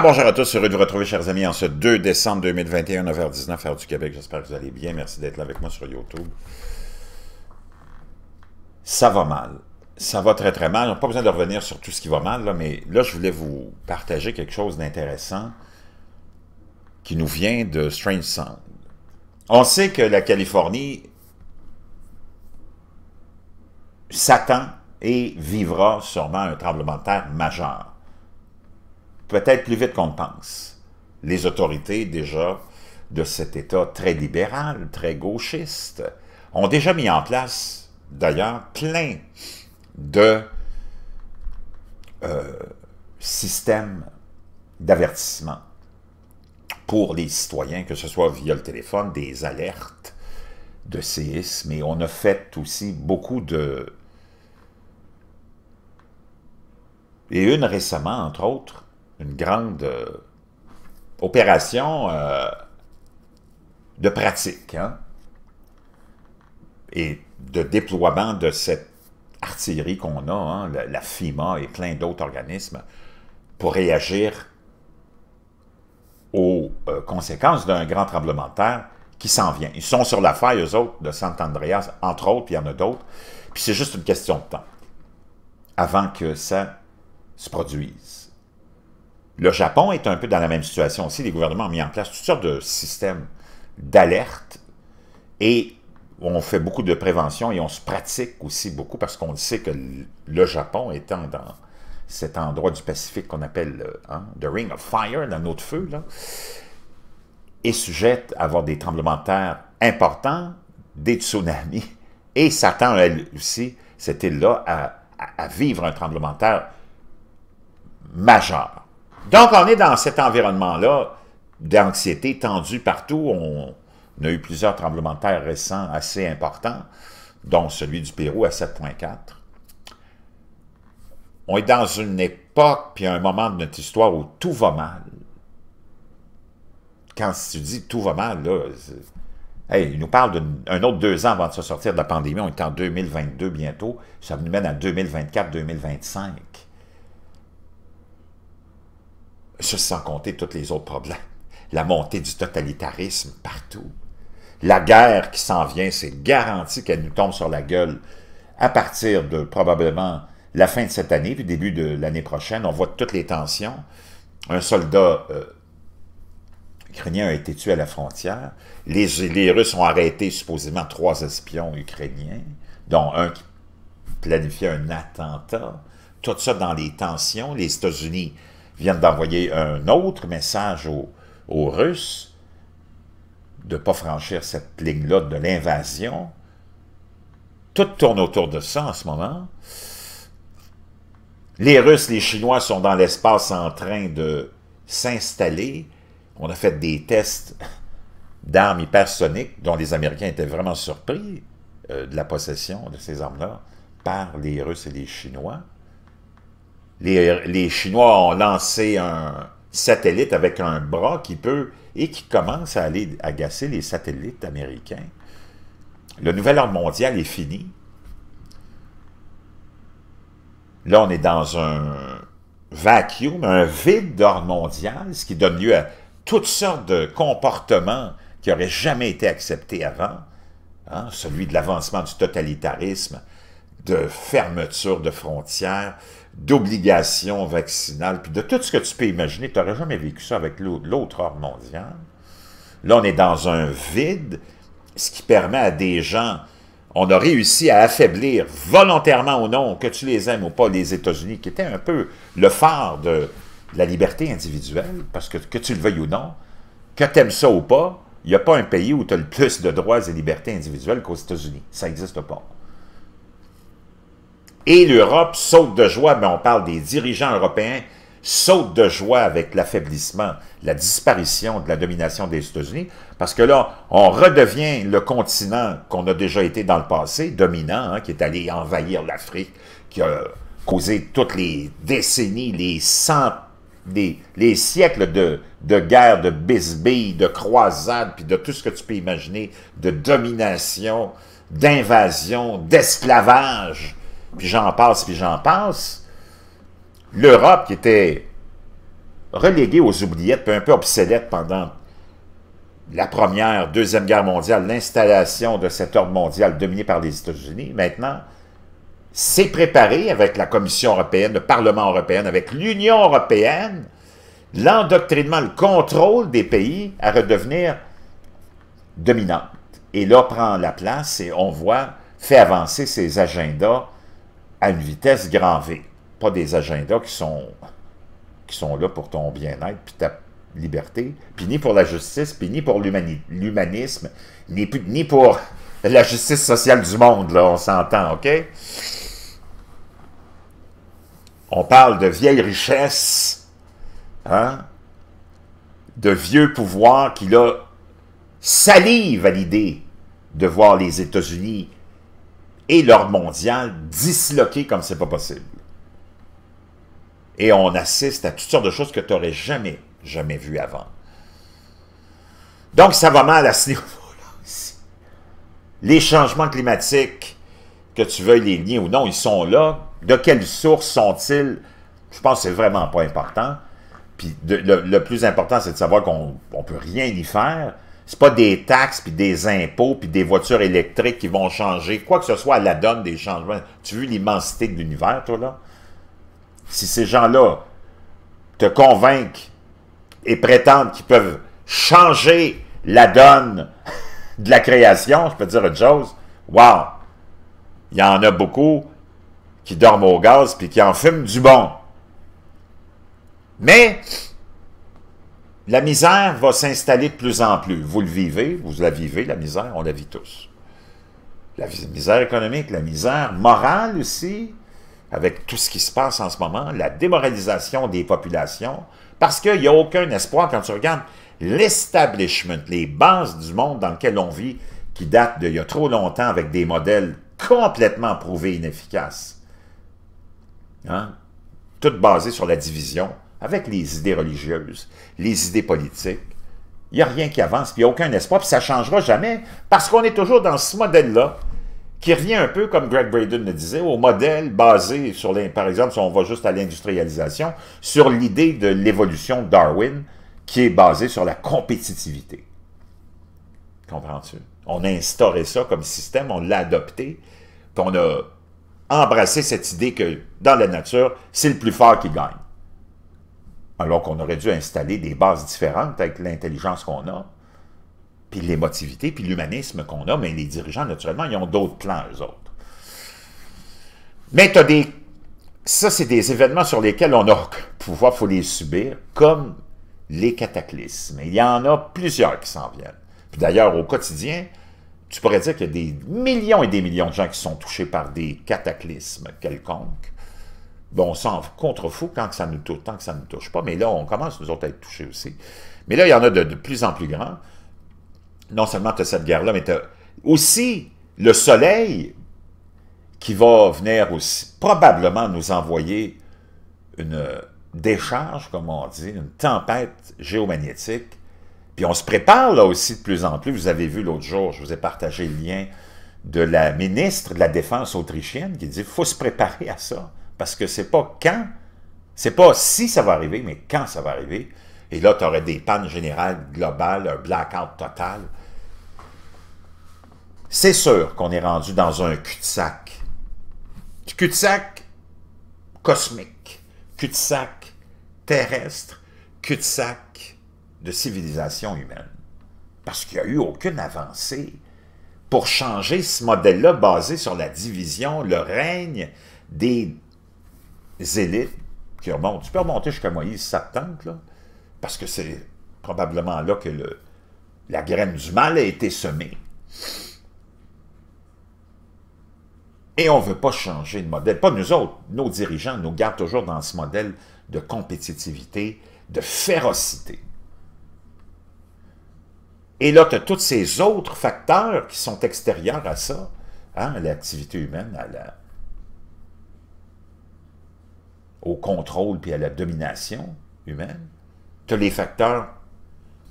bonjour à tous, heureux de vous retrouver, chers amis, en ce 2 décembre 2021, 9h19, heure du Québec. J'espère que vous allez bien. Merci d'être là avec moi sur YouTube. Ça va mal. Ça va très, très mal. On n'a pas besoin de revenir sur tout ce qui va mal, mais là, je voulais vous partager quelque chose d'intéressant qui nous vient de Strange Sound. On sait que la Californie s'attend et vivra sûrement un tremblement de terre majeur peut-être plus vite qu'on le pense. Les autorités, déjà, de cet État très libéral, très gauchiste, ont déjà mis en place, d'ailleurs, plein de euh, systèmes d'avertissement pour les citoyens, que ce soit via le téléphone, des alertes de séisme, et on a fait aussi beaucoup de... Et une récemment, entre autres, une grande euh, opération euh, de pratique hein, et de déploiement de cette artillerie qu'on a, hein, la, FEMA FIMA et plein d'autres organismes, pour réagir aux euh, conséquences d'un grand tremblement de terre qui s'en vient. Ils sont sur la faille, eux autres, de Sant'Andreas, entre autres, il y en a d'autres. Puis c'est juste une question de temps avant que ça se produise. Le Japon est un peu dans la même situation aussi. Les gouvernements ont mis en place toutes sortes de systèmes d'alerte et on fait beaucoup de prévention et on se pratique aussi beaucoup parce qu'on sait que le Japon étant dans cet endroit du Pacifique qu'on appelle euh, hein, the Ring of Fire, l'anneau de feu, est sujette à avoir des tremblements de terre importants, des tsunamis, et s'attend elle aussi, cette île-là, à, à, vivre un tremblement de terre majeur. Donc, on est dans cet environnement-là d'anxiété tendue partout. On, a eu plusieurs tremblements de terre récents assez importants, dont celui du Pérou à 7.4. On est dans une époque puis un moment de notre histoire où tout va mal. Quand tu dis tout va mal, là, il nous parle d'un autre deux ans avant de se sortir de la pandémie. On est en 2022 bientôt. Ça nous mène à 2024-2025. Ça, sans compter tous les autres problèmes. La montée du totalitarisme partout. La guerre qui s'en vient, c'est garanti qu'elle nous tombe sur la gueule à partir de probablement la fin de cette année, puis début de l'année prochaine. On voit toutes les tensions. Un soldat euh, ukrainien a été tué à la frontière. Les, les, Russes ont arrêté supposément trois espions ukrainiens, dont un qui planifiait un attentat. Tout ça dans les tensions. Les États-Unis viennent d'envoyer un autre message aux, Russes de ne pas franchir cette ligne-là de l'invasion. Tout tourne autour de ça en ce moment. Les Russes, les Chinois sont dans l'espace en train de s'installer. On a fait des tests d'armes hypersoniques dont les Américains étaient vraiment surpris euh, de la possession de ces armes-là par les Russes et les Chinois. Euh, les, Chinois ont lancé un satellite avec un bras qui peut et qui commence à aller agacer les satellites américains. Le nouvel ordre mondial est fini. Là, on est dans un vacuum, un vide d'ordre mondial, ce qui donne lieu à toutes sortes de comportements qui n'auraient jamais été acceptés avant, hein, celui de l'avancement du totalitarisme, de fermeture de frontières, d'obligations vaccinales, puis de tout ce que tu peux imaginer. Tu n'aurais jamais vécu ça avec l'autre ordre mondial. Là, on est dans un vide, ce qui permet à des gens... On a réussi à affaiblir, volontairement ou non, que tu les aimes ou pas, les États-Unis, qui étaient un peu le phare de la liberté individuelle, parce que que tu le veuilles ou non, que tu aimes ça ou pas, il n'y a pas un pays où tu as le plus de droits et libertés individuelles qu'aux États-Unis. Ça n'existe pas. Et l'Europe saute de joie, mais on parle des dirigeants européens, saute de joie avec l'affaiblissement, la disparition de la domination des États-Unis, parce que là, on redevient le continent qu'on a déjà été dans le passé, dominant, hein, qui est allé envahir l'Afrique, qui a causé toutes les décennies, les cent, les, siècles de, de guerre, de bisbilles, de croisades, puis de tout ce que tu peux imaginer, de domination, d'invasion, d'esclavage, puis j'en passe, puis j'en passe, l'Europe qui était reléguée aux oubliettes, puis un peu obsolète pendant la première, deuxième guerre mondiale, l'installation de cet ordre mondial dominé par les États-Unis, maintenant, s'est préparée avec la Commission européenne, le Parlement européen, avec l'Union européenne, l'endoctrinement, le contrôle des pays à redevenir dominante. Et là prend la place et on voit, fait avancer ses agendas à une vitesse grand V. Pas des agendas qui sont, qui sont là pour ton bien-être, puis ta liberté, puis ni pour la justice, puis ni pour l'humanisme, ni, ni pour la justice sociale du monde, là, on s'entend, OK? On parle de vieilles richesses, hein? de vieux pouvoirs qui, là, salivent à l'idée de voir les États-Unis et l'ordre mondial disloqué comme c'est pas possible. Et on assiste à toutes sortes de choses que tu n'aurais jamais, jamais vues avant. Donc, ça va mal à ce niveau-là Les changements climatiques, que tu veuilles les lier ou non, ils sont là. De quelles sources sont-ils? Je pense que c'est vraiment pas important. Puis le, le, plus important, c'est de savoir qu'on ne peut rien y faire. C'est pas des taxes, puis des impôts, puis des voitures électriques qui vont changer, quoi que ce soit à la donne des changements. Tu veux l'immensité de l'univers, toi, là? Si ces gens-là te convainquent et prétendent qu'ils peuvent changer la donne de la création, je peux dire autre chose, wow! Il y en a beaucoup qui dorment au gaz puis qui en fument du bon. Mais la misère va s'installer de plus en plus. Vous le vivez, vous la vivez, la misère, on la vit tous. La misère économique, la misère morale aussi, avec tout ce qui se passe en ce moment, la démoralisation des populations, parce qu'il n'y a aucun espoir quand tu regardes l'establishment, les bases du monde dans lequel on vit, qui datent d'il y a trop longtemps avec des modèles complètement prouvés inefficaces. Hein? Tout basé sur la division, avec les idées religieuses, les idées politiques, il n'y a rien qui avance, puis il n'y a aucun espoir, puis ça ne changera jamais, parce qu'on est toujours dans ce modèle-là, qui revient un peu, comme Greg Braden le disait, au modèle basé sur, les, par exemple, si on va juste à l'industrialisation, sur l'idée de l'évolution Darwin, qui est basée sur la compétitivité. Comprends-tu? On a instauré ça comme système, on l'a adopté, puis on a embrassé cette idée que dans la nature, c'est le plus fort qui gagne alors qu'on aurait dû installer des bases différentes avec l'intelligence qu'on a, puis l'émotivité, puis l'humanisme qu'on a, mais les dirigeants, naturellement, ils ont d'autres plans, eux autres. Mais tu des... Ça, c'est des événements sur lesquels on a pouvoir, faut les subir, comme les cataclysmes. Il y en a plusieurs qui s'en viennent. Puis d'ailleurs, au quotidien, tu pourrais dire qu'il y a des millions et des millions de gens qui sont touchés par des cataclysmes quelconques. Bon, on s'en contrefou quand que ça nous touche, tant que ça ne nous touche pas. Mais là, on commence, nous autres, à être touchés aussi. Mais là, il y en a de, plus en plus grands. Non seulement tu as cette guerre-là, mais tu as aussi le soleil qui va venir aussi probablement nous envoyer une décharge, comme on dit, une tempête géomagnétique. Puis on se prépare là aussi de plus en plus. Vous avez vu l'autre jour, je vous ai partagé le lien de la ministre de la Défense autrichienne qui dit « faut se préparer à ça ». Parce que c'est pas quand, c'est pas si ça va arriver, mais quand ça va arriver. Et là, tu aurais des pannes générales, globales, un blackout total. C'est sûr qu'on est rendu dans un cul-de-sac. Cul-de-sac cosmique, cul-de-sac terrestre, cul-de-sac de civilisation humaine. Parce qu'il n'y a eu aucune avancée pour changer ce modèle-là basé sur la division, le règne des élites qui remontent. Tu peux remonter jusqu'à Moïse, ça là, parce que c'est probablement là que la graine du mal a été semée. Et on ne veut pas changer de modèle. Pas nous autres, nos dirigeants nous gardent toujours dans ce modèle de compétitivité, de férocité. Et là, tu as tous ces autres facteurs qui sont extérieurs à ça, hein, à l'activité humaine, à la, au contrôle puis à la domination humaine, tous les facteurs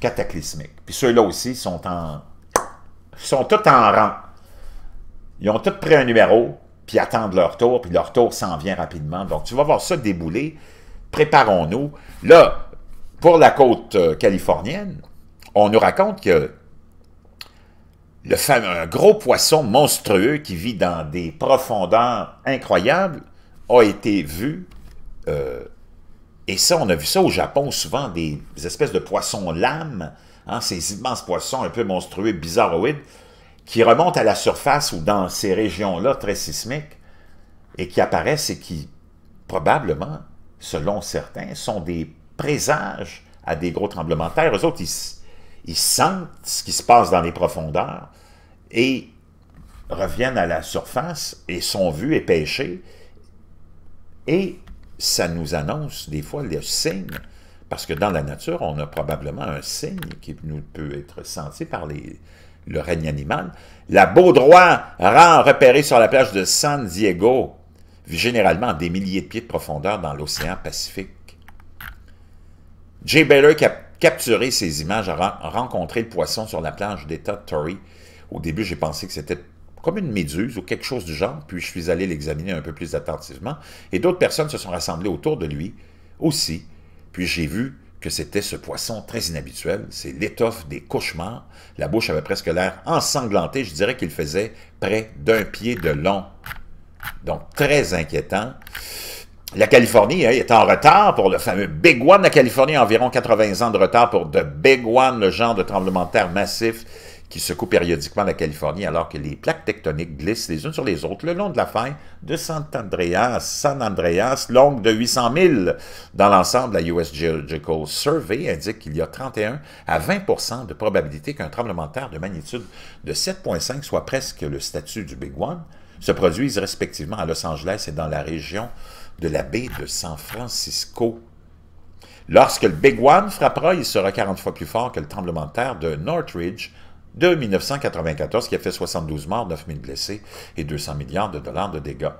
cataclysmiques. Puis ceux-là aussi sont en... sont tous en rang. Ils ont tous pris un numéro, puis attendent leur tour, puis leur tour s'en vient rapidement. Donc, tu vas voir ça débouler. Préparons-nous. Là, pour la côte euh, californienne, on nous raconte que le fameux, un gros poisson monstrueux qui vit dans des profondeurs incroyables a été vu euh, et ça, on a vu ça au Japon, souvent, des espèces de poissons lames, hein, ces immenses poissons un peu monstrueux, bizarroïdes, qui remontent à la surface ou dans ces régions-là très sismiques et qui apparaissent et qui, probablement, selon certains, sont des présages à des gros tremblements de terre. Eux autres, ils, ils sentent ce qui se passe dans les profondeurs et reviennent à la surface et sont vus et pêchés et ça nous annonce des fois le signe, parce que dans la nature, on a probablement un signe qui nous peut être senti par le règne animal. La Baudroie, rend repérée sur la plage de San Diego, généralement à des milliers de pieds de profondeur dans l'océan Pacifique. Jay Baylor qui a capturé ces images a rencontré le poisson sur la plage d'État Torrey. Au début, j'ai pensé que c'était comme une méduse ou quelque chose du genre, puis je suis allé l'examiner un peu plus attentivement, et d'autres personnes se sont rassemblées autour de lui aussi, puis j'ai vu que c'était ce poisson très inhabituel, c'est l'étoffe des cauchemars, la bouche avait presque l'air ensanglantée, je dirais qu'il faisait près d'un pied de long. Donc très inquiétant. La Californie hein, est en retard pour le fameux Big One. La Californie environ 80 ans de retard pour The Big One, le genre de tremblement de terre massif qui secoue périodiquement la Californie alors que les plaques tectoniques glissent les unes sur les autres le long de la faille de San Andreas, longue de 800 000. Dans l'ensemble, la US Geological Survey indique qu'il y a 31 à 20 de probabilité qu'un tremblement de terre de magnitude de 7,5 soit presque le statut du Big One se produisent respectivement à Los Angeles et dans la région de la baie de San Francisco. Lorsque le Big One frappera, il sera 40 fois plus fort que le tremblement de terre de Northridge de 1994 qui a fait 72 morts, 9000 blessés et 200 milliards de dollars de dégâts.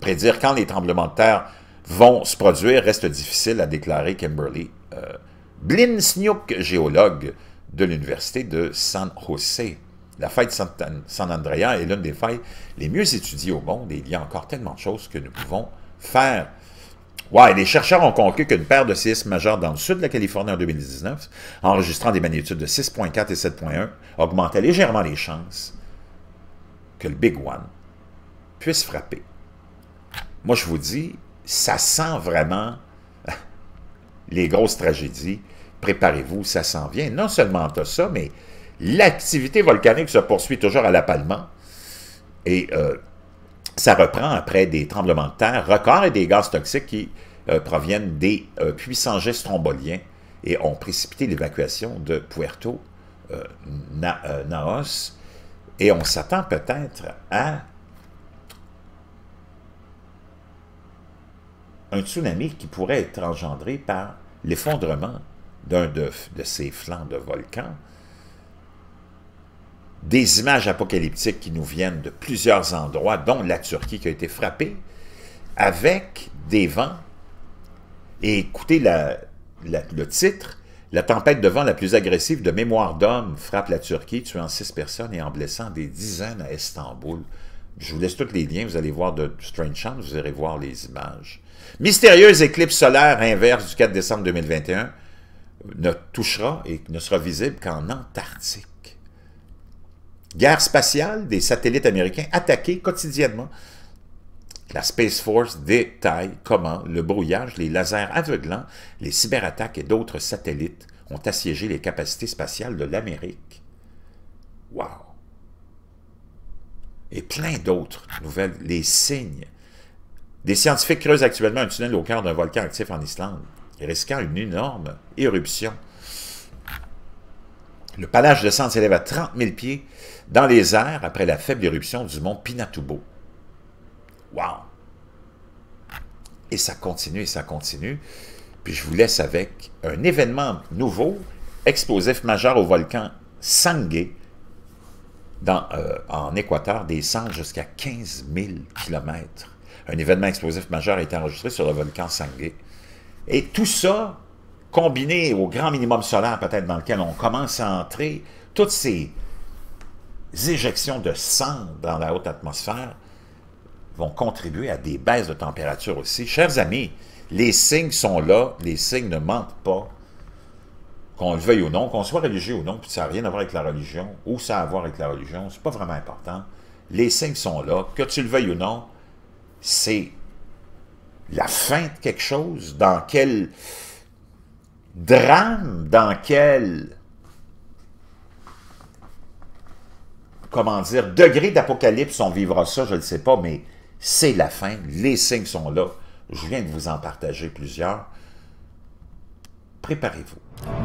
Prédire quand les tremblements de terre vont se produire reste difficile à déclarer Kimberly. Euh, géologue de l'Université de San José. La faille de San Andrea est l'une des failles les mieux étudiées au monde et il y a encore tellement de choses que nous pouvons faire Ouais, les chercheurs ont conclu qu'une paire de séismes majeurs dans le sud de la Californie en 2019, enregistrant des magnitudes de 6.4 et 7.1, augmentait légèrement les chances que le Big One puisse frapper. Moi, je vous dis, ça sent vraiment les grosses tragédies. Préparez-vous, ça s'en vient. Non seulement à ça, mais l'activité volcanique se poursuit toujours à l'apalement, Et euh, ça reprend après des tremblements de terre records et des gaz toxiques qui euh, proviennent des euh, puissants jets stromboliens et ont précipité l'évacuation de Puerto euh, Naos. Et on s'attend peut-être à un tsunami qui pourrait être engendré par l'effondrement d'un de, de, ces flancs de volcans des images apocalyptiques qui nous viennent de plusieurs endroits, dont la Turquie qui a été frappée, avec des vents. écoutez le titre, la tempête de vent la plus agressive de mémoire d'homme frappe la Turquie, tuant six personnes et en blessant des dizaines à Istanbul. Je vous laisse tous les liens, vous allez voir de Strange Chance, vous irez voir les images. Mystérieuse éclipse solaire inverse du 4 décembre 2021 ne touchera et ne sera visible qu'en Antarctique. Guerre spatiale, des satellites américains attaqués quotidiennement. La Space Force détaille comment le brouillage, les lasers aveuglants, les cyberattaques et d'autres satellites ont assiégé les capacités spatiales de l'Amérique. Wow! Et plein d'autres nouvelles, les signes. Des scientifiques creusent actuellement un tunnel au cœur d'un volcan actif en Islande, risquant une énorme éruption. Le palage de sang s'élève à 30 000 pieds dans les airs après la faible éruption du mont Pinatubo. Wow! Et ça continue, et ça continue. Puis je vous laisse avec un événement nouveau, explosif majeur au volcan Sangue, euh, en Équateur, descend jusqu'à 15 000 kilomètres. Un événement explosif majeur a été enregistré sur le volcan Sangue. Et tout ça combiné au grand minimum solaire peut-être dans lequel on commence à entrer, toutes ces éjections de sang dans la haute atmosphère vont contribuer à des baisses de température aussi. Chers amis, les signes sont là, les signes ne mentent pas, qu'on le veuille ou non, qu'on soit religieux ou non, ça n'a rien à voir avec la religion, ou ça a à voir avec la religion, c'est pas vraiment important. Les signes sont là, que tu le veuilles ou non, c'est la fin de quelque chose dans quel drame dans quel, comment dire, degré d'apocalypse on vivra ça, je ne sais pas, mais c'est la fin, les signes sont là, je viens de vous en partager plusieurs, préparez-vous.